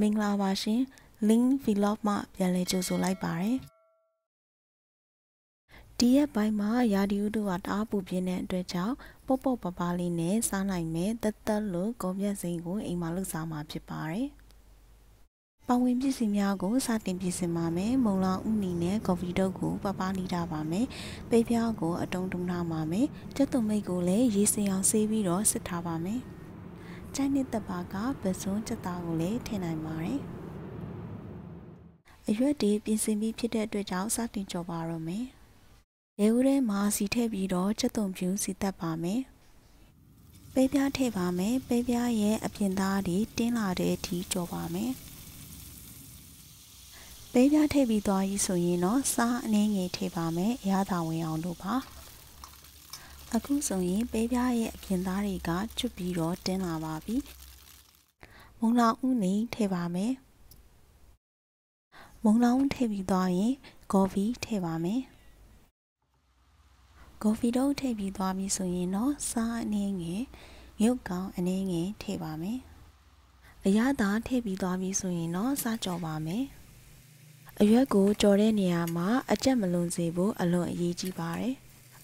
မင်္ဂလာပါရှင် link vlog မှပြန်လည်ကြိုဆိုလိုက်ပါတယ်ဒီရက်ပိုင်းမှာရာဒီဥတုကတအားပူပြင်းတဲ့အတွက်ကြောင့်ပေါ့ပေါ့ပပလေးနဲ့စားနိုင်မဲ့တသက်လို့ကုန်ပြက်စိမ့်ကိုအိမ်မှာလုပ်စားမှာဖြစ်ပါတယ်ပဝင်ပစ္စည်းများကိုစတင်ပြင်ဆင်ပါမယ်။မုံလောင်ဥနီနဲ့ကော်ဖီတုပ်ကိုပပနီးထားပါမယ်။ပိတ်ပြားကိုအတုံးတုံးထားပါမယ်။ကြက်သွမိတ်ကိုလည်းရေစင်အောင်ဆေးပြီးတော့စစ်ထားပါမယ်။ကျန်းနှစ်သက်ပါကပစွန်းချက်သားကိုလည်းထည့်နိုင်ပါတယ်အရွက်တွေပြင်ဆင်ပြီးဖြစ်တဲ့အတွက်ကြောင့်စတင်ကြော်ပါတော့မယ်ရေဦးထဲမှာစီထည့်ပြီးတော့ချက်သွုံပြူစီတက်ပါမယ်ပဲပြားထည့်ပါမယ်ပဲပြားရဲ့အပြင်သားတွေတင်းလာတဲ့အထိကြော်ပါမယ်ပဲပြားထည့်ပြီးသွားပြီဆိုရင်တော့စားအနေငယ်ထည့်ပါမယ်အရသာဝင်အောင်လုပ်ပါအခုဆိုရင်ပဲပြားရဲ့အပြင်သားတွေကချွတ်ပြီးတော့တင်းလာပါပြီမုံလောင်ဥနေထည့်ပါမယ်မုံလောင်ထည့်ပြီးသွားရင်ကော်ဖီထည့်ပါမယ်ကော်ဖီတော့ထည့်ပြီးသွားပြီဆိုရင်တော့စားအနေငယ်မြုပ်ကောင်အနေငယ်ထည့်ပါမယ်အရသာထည့်ပြီးသွားပြီဆိုရင်တော့စားကြော်ပါမယ်အရွက်ကိုကြော်တဲ့နေရာမှာအကြက်မလွန်စေဖို့အလွန်အရေးကြီးပါတယ်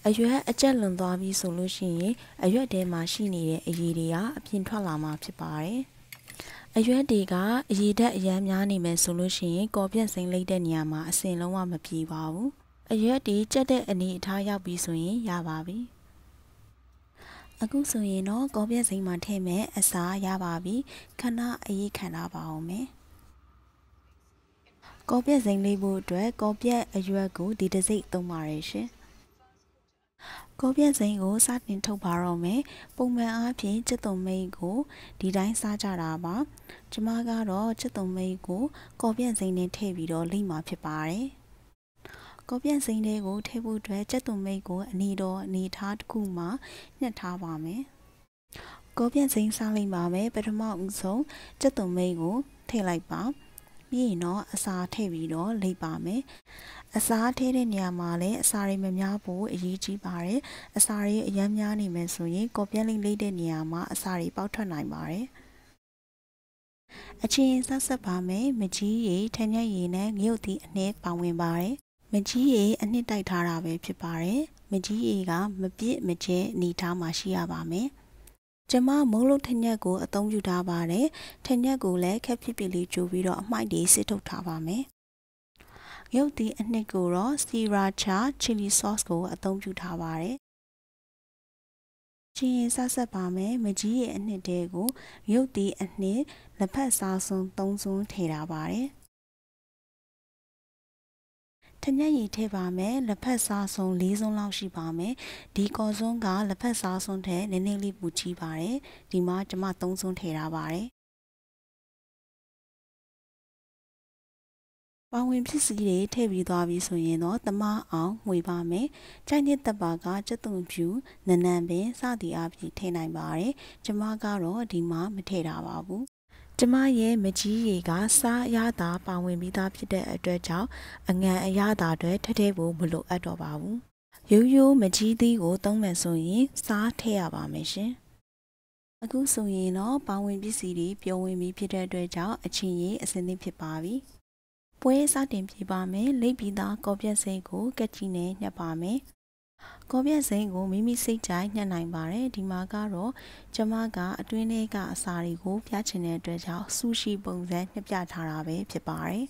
အရွက်အကျက်လွန်သွားပြီဆိုလို့ရှိရင်အရွက်ထဲမှာရှိနေတဲ့အရည်တွေကအပြင်ထွက်လာမှာဖြစ်ပါတယ်။အရွက်တွေကအရည်ဓာတ်အရမ်းများနေမယ်ဆိုလို့ရှိရင်ကော်ပြန့်စိမ့်လိုက်တဲ့နေရာမှာအစင်လုံးဝမပြေပါဘူး။အရွက်တွေကျက်တဲ့အနေအထားရောက်ပြီဆိုရင်ရပါပြီ။အခုဆိုရင်တော့ကောပြက်စိမ်းမှာထည့်မယ်အစာရပါပြီခဏအေးခံထားပါအောင်မယ်ကောပြက်စိမ်းလေးဖို့အတွက်ကောပြက်အရွက်ကိုဒီတစ်စိမ့်သုံးပါရရှင်ကောပြက်စိမ့်ကိုစတင်ထုတ်ပါတော့မယ်ပုံမှန်အားဖြင့်ချစ်တုံမိတ်ကိုဒီတိုင်းစားကြတာပါကျမကတော့ချစ်တုံမိတ်ကိုကောပြက်စိမ့်နဲ့ထည့်ပြီးတော့လိမ့်မှာဖြစ်ပါတယ်ကောပြက်စိမ့်လေးကိုထည့်ဖို့အတွက်ချက်တုံမိတ်ကိုအနီတော်အနေထားတစ်ခုမှာညှက်ထားပါမယ်။ကောပြက်စိမ့်စားလိုက်ပါမယ်ပထမဦးဆုံးချက်တုံမိတ်ကိုထည့်လိုက်ပါ။ပြီးရင်တော့အစာထည့်ပြီးတော့လိပ်ပါမယ်အစာထည့်တဲ့နေရာမှာလည်းအစာတွေမများဖို့အရေးကြီးပါတယ်အစာတွေအများများနေမယ်ဆိုရင်ကော်ပြက်လိပ်လိပ်တဲ့နေရာမှာအစာတွေပေါက်ထွက်နိုင်ပါတယ်အချင်းဆက်ဆက်ပါမယ်မကြီးရေထညက်ရေနဲ့ငရုတ်သီးအနှဲပါဝင်ပါတယ်မကြီးရေ အနှစ်တိုက်ထားတာပဲဖြစ်ပါတယ်မကြီးရေက မပြစ်မကျဲအနေထားမှာရှိရပါမယ်။ကျမမုံလုံးထညက်ကို အသုံးပြုထားပါတယ်ထညက်ကိုလည်းခက်ဖြစ်ဖြစ်လေးကြိုပြီးတော့အမိုက်တွေစစ်ထုတ်ထားပါမယ်ရုပ်သီးအနှစ်ကိုတော့ sriracha chili sauce ကို အသုံးပြုထားပါတယ်ရှင်ရင်ဆက်ဆက်ပါမယ်မကြီးရဲ့အနှစ်တဲကို ရုပ်သီးအနှစ်လက်ဖက်စားစွန်းသုံးစွန်းထည့်ထားပါတယ်ထညက်ရည်ထည့်ပါမယ်လက်ဖက်စားစုံ၄စုံလောက်ရှိပါမယ်ဒီကော်စုံကလက်ဖက်စားစုံထက်နည်းနည်းလေးပူကြီးပါတယ်ဒီမှာကျွန်မ၃စုံထည့်ထားပါတယ်ပါဝင်ဖြစ်စည်းတွေထည့်ပြီးသွားပြီဆိုရင်တော့တမအောင်ငွေပါမယ်။ကြိုက်တဲ့တပ်ပါကကျွတ်သွန်ပြူနနန်ပင်စသည်အပြင်ထည့်နိုင်ပါတယ်။ကျမကတော့ဒီမှာမထည့်တာပါဘူးကျမရဲ့မကြီးရေကစားရတာပါဝင်ပြီးသားဖြစ်တဲ့အတွက်ကြောင့်အငံအရသာတွေထထဲဖို့မလိုအပ်တော့ပါဘူး။ရိုးရိုးမကြီးသီးကို သုံးမယ်ဆိုရင်စားထည့်ရပါမယ်ရှင်။အခုဆိုရင်တော့ပါဝင်ပစ္စည်းတွေပြောဝင်ပြီးဖြစ်တဲ့အတွက်ကြောင့်အချင်းရင်အစင်းသင့်ဖြစ်ပါပြီ။ပွဲစတင်ပြပါမယ်။လိပ်ပြီးသားကော်ပြက်စိတ်ကိုကက်ချီနဲ့ညှပ်ပါမယ်။ကောပြက်စိမ့်ကိုမိမိစိတ်ကြိုက်ညှက်နိုင်ပါတယ်ဒီမှာကတော့ကျမကအတွင်းထဲကအစာတွေကိုပြချင်တဲ့အတွက်ကြောင့်ဆူရှီပုံစံညှက်ပြထားတာပဲဖြစ်ပါတယ်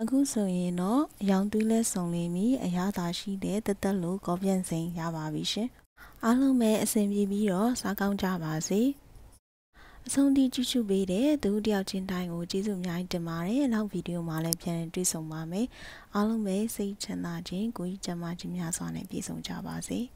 အခုဆိုရင်တော့ရောင်တူးလဲစုံလင်းပြီးအရသာရှိတဲ့တသက်လို့ကောပြန့်စိန်ရပါပြီရှင်အားလုံးပဲအဆင်ပြေပြီးတော့စားကောင်းကြပါစေ။အဆုံးထိကြည့်ရှုပေးတဲ့သူတယောက်ချင်းတိုင်းကိုကျေးဇူးအများကြီးတင်ပါတယ်နောက်ဗီဒီယိုမှာလည်းပြန်တွေ့ဆုံပါမယ်အားလုံးပဲစိတ်ချမ်းသာခြင်းကိုယ်ကြီးကျန်းမာခြင်းများစွာနဲ့ပြည့်စုံကြပါစေ။